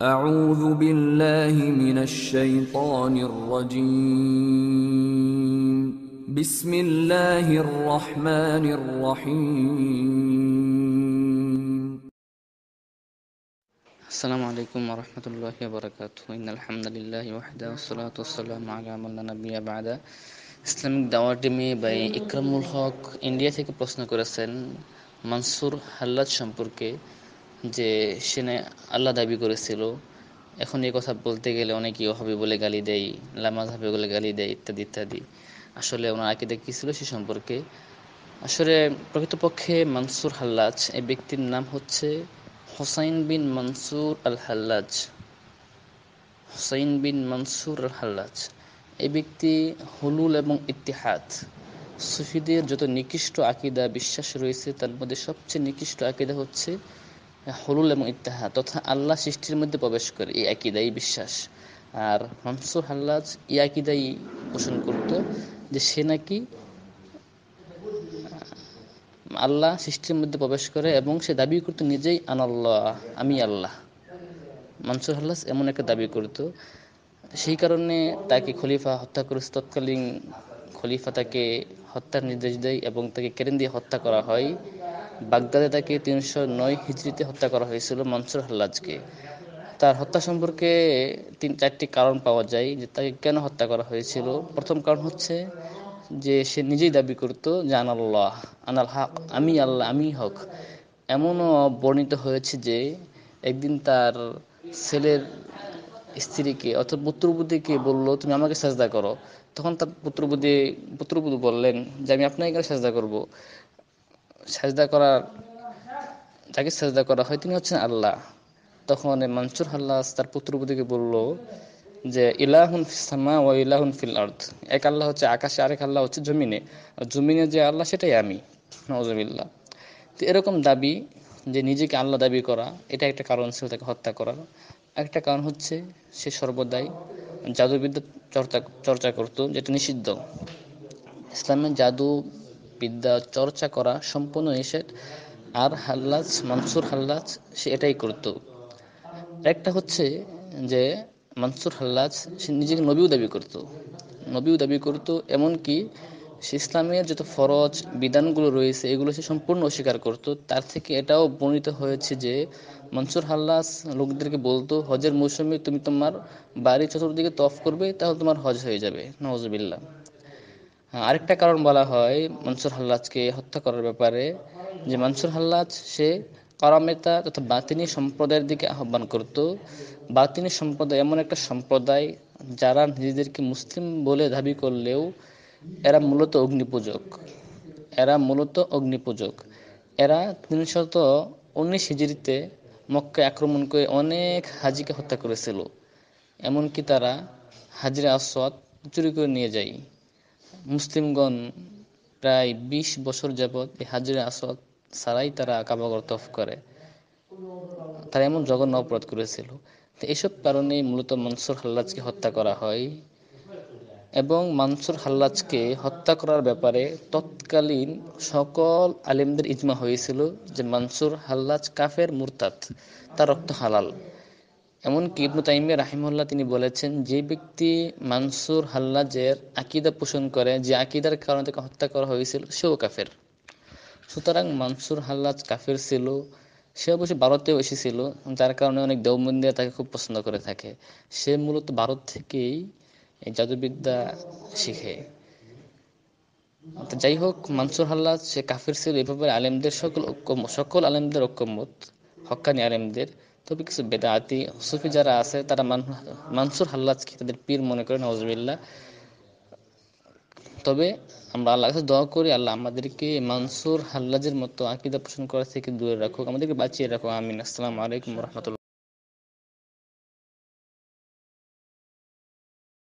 أعوذ بالله من الشيطان الرجيم بسم الله الرحمن الرحيم السلام عليكم ورحمة الله وبركاته إن الحمد لله وحده والصلاة والسلام على من لا نبي بعده Islamic দাওয়া টিমে by Ikramul Haque India থেকে প্রশ্ন করেছেন মানসুর হাল্লাদ সম্পর্কে যে সে না আল্লাহ দাবি করেছিল এখন এই কথা বলতে গেলে অনেকেই হবে বলে গালি দেয় লামাজ হবে বলে গালি দেয় ইত্যাদি ইত্যাদি আসলে ওনার আকিদা কী ছিল সে সম্পর্কে আসলে প্রকৃতপক্ষে মানসুর হাল্লাজ এই ব্যক্তির নাম হচ্ছে হোসাইন বিন মানসুর আল হাল্লাজ হোসাইন বিন মানসুর আল হাল্লাজ এই ব্যক্তি হলুল এবং ইতিহাদ সুফিদের যত নিকৃষ্ট আকিদা বিশ্বাস রয়েছে তার মধ্যে সবচেয়ে নিকৃষ্ট আকিদা হচ্ছে হলুল হ্যাঁ, এবং ইত্তাহা তথা আল্লাহ সৃষ্টির মধ্যে প্রবেশ করে এই আকিদাই বিশ্বাস আর হনসুর হাল্লাজ একই দায়ী পোষণ করত যে সে নাকি আল্লাহ সৃষ্টির মধ্যে প্রবেশ করে এবং সে দাবি করত নিজেই আনাল্লাহ আমি আল্লাহ মানসুর হাল্লাস এমন একটা দাবি করত সেই কারণে তাকে খলিফা হত্যা করে তৎকালীন খলিফা তাকে হত্যার নির্দেশ দেয় এবং তাকে কেরেন দিয়ে হত্যা করা হয় বাগদাদে তাকে তিনশো নয় হিজড়িতে হত্যা করা হয়েছিল মনসুর হাল্লাজকে তার হত্যা সম্পর্কে তিন চারটি কারণ পাওয়া যায় যে তাকে কেন হত্যা করা হয়েছিল প্রথম কারণ হচ্ছে যে সে নিজেই দাবি করত যে আনাল্লাহ আনাল হক আমি আল্লাহ আমি হক এমনও বর্ণিত হয়েছে যে একদিন তার ছেলের স্ত্রীকে অর্থাৎ পুত্রবতীকে বলল তুমি আমাকে সাজদা করো তখন তার পুত্রবধূ পুত্রবধূ বললেন যে আমি আপনাকে কেন সাজদা করব সাজদা করার যাকে সাজদা করা হয় তিনি হচ্ছেন আল্লাহ তখন মানসুর হাল্লাস তার পুত্রবধূকে বলল যে ইলাহুন সামা ও ইলাহুন ফিল আর্থ এক আল্লাহ হচ্ছে আকাশে আরেক আল্লাহ হচ্ছে জমিনে আর জমিনে যে আল্লাহ সেটাই আমি নজমিল্লা তো এরকম দাবি যে নিজেকে আল্লাহ দাবি করা এটা একটা কারণ ছিল তাকে হত্যা করার একটা কারণ হচ্ছে সে সর্বদাই জাদুবিদ্যা চর্চা চর্চা করত যেটা নিষিদ্ধ ইসলামে জাদু বিদ্যা চর্চা করা সম্পূর্ণ নিষেধ আর হাল্লাজ মানসুর হাল্লাজ সে এটাই করত একটা হচ্ছে যে মানসুর হাল্লাজ সে নিজেকে নবীও দাবি করত নবীও দাবি করত এমনকি সে ইসলামের যত ফরজ বিধানগুলো রয়েছে এগুলো সে সম্পূর্ণ অস্বীকার করত তার থেকে এটাও বর্ণিত হয়েছে যে মনসুর হাল্লাস লোকদেরকে বলতো হজের মৌসুমে তুমি তোমার বাড়ির চতুর্দিকে তফ করবে তাহলে তোমার হজ হয়ে যাবে নওয়াজবিল্লা হ্যাঁ, আরেকটা কারণ বলা হয় মনসুর হাল্লাজকে হত্যা করার ব্যাপারে যে মনসুর হাল্লাজ সে করামেতা তথা বাতিনি সম্প্রদায়ের দিকে আহ্বান করত বাতিনি সম্প্রদায় এমন একটা সম্প্রদায় যারা নিজেদেরকে মুসলিম বলে দাবি করলেও এরা মূলত অগ্নিপূজক এরা মূলত অগ্নিপূজক এরা তিনশত উনিশ হিজড়িতে মক্কা আক্রমণ করে অনেক হাজিকে হত্যা করেছিল এমনকি তারা হাজিরা আসাদ চুরি করে নিয়ে যায় মুসলিমগণ প্রায় ২০ বছর যাবৎ এই হাজিরা আসাদ ছাড়াই তারা কাবাগর তফ করে তারা এমন জঘন্য অপরাধ করেছিল তো এসব কারণেই মূলত মনসুর হাল্লাজকে হত্যা করা হয় এবং মানসুর হাল্লাজকে হত্যা করার ব্যাপারে তৎকালীন সকল আলেমদের ইজমা হয়েছিল যে মানসুর হাল্লাজ কাফের মুরতাদ তার রক্ত হালাল এমনকি ইবনু তাইমিয়া রাহিমুল্লাহ তিনি বলেছেন যে ব্যক্তি মানসুর হাল্লাজের আকিদা পোষণ করে যে আকিদার কারণে তাকে হত্যা করা হয়েছিল সেও কাফের সুতরাং মানসুর হাল্লাজ কাফের ছিল সে অবশ্যই ভারতেও এসেছিল যার কারণে অনেক দেওবন্দিরা তাকে খুব পছন্দ করে থাকে সে মূলত ভারত থেকেই এই জাদুবিদ্যা শিখে যাই হোক মানসুর হাল্লা সে কাফির ছিল এভাবে আলেমদের সকল ঐক্যমত সকল আলেমদের ঐক্যমত হকানি আলেমদের তবে কিছু বেদাতি সুফি যারা আছে তারা মানসুর হাল্লাজকে তাদের পীর মনে করে নজবিল্লা তবে আমরা আল্লাহ কাছে দোয়া করি আল্লাহ আমাদেরকে মানসুর হাল্লাজের মতো আকিদা পোষণ করা থেকে দূরে রাখুক আমাদেরকে বাঁচিয়ে রাখুক আমিন আসসালামু আলাইকুম রহমতুল্লাহ